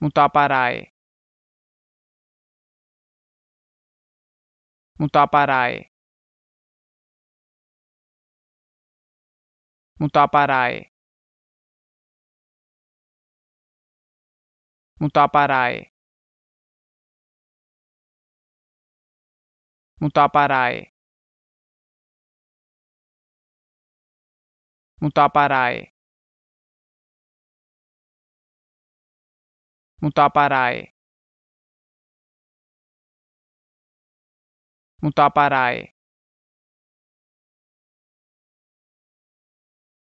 Mutaparai Mutaparai Mutaparai Mutaparai Mutaparai Mutaparai mutaparaí